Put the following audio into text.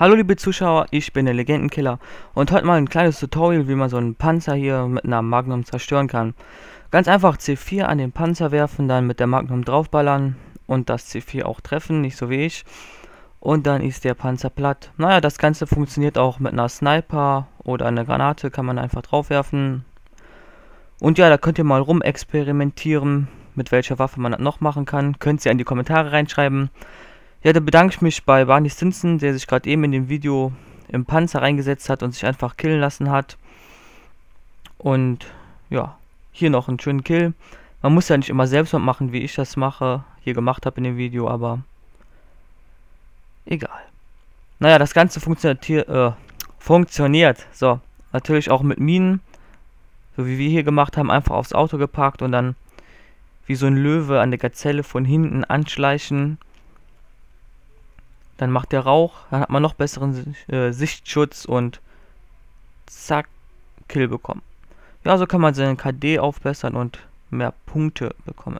Hallo liebe Zuschauer, ich bin der Legendenkiller und heute mal ein kleines Tutorial, wie man so einen Panzer hier mit einer Magnum zerstören kann. Ganz einfach C4 an den Panzer werfen, dann mit der Magnum draufballern und das C4 auch treffen, nicht so wie ich. Und dann ist der Panzer platt. Naja, das Ganze funktioniert auch mit einer Sniper oder einer Granate, kann man einfach draufwerfen. Und ja, da könnt ihr mal rumexperimentieren, mit welcher Waffe man das noch machen kann. Könnt ihr in die Kommentare reinschreiben. Ja, da bedanke ich mich bei Barney Stinson, der sich gerade eben in dem Video im Panzer reingesetzt hat und sich einfach killen lassen hat. Und ja, hier noch einen schönen Kill. Man muss ja nicht immer selbst machen, wie ich das mache, hier gemacht habe in dem Video, aber egal. Naja, das Ganze funktioniert hier, äh, funktioniert. So, natürlich auch mit Minen, so wie wir hier gemacht haben, einfach aufs Auto gepackt und dann wie so ein Löwe an der Gazelle von hinten anschleichen dann macht der Rauch, dann hat man noch besseren äh, Sichtschutz und zack, Kill bekommen. Ja, so kann man seinen KD aufbessern und mehr Punkte bekommen.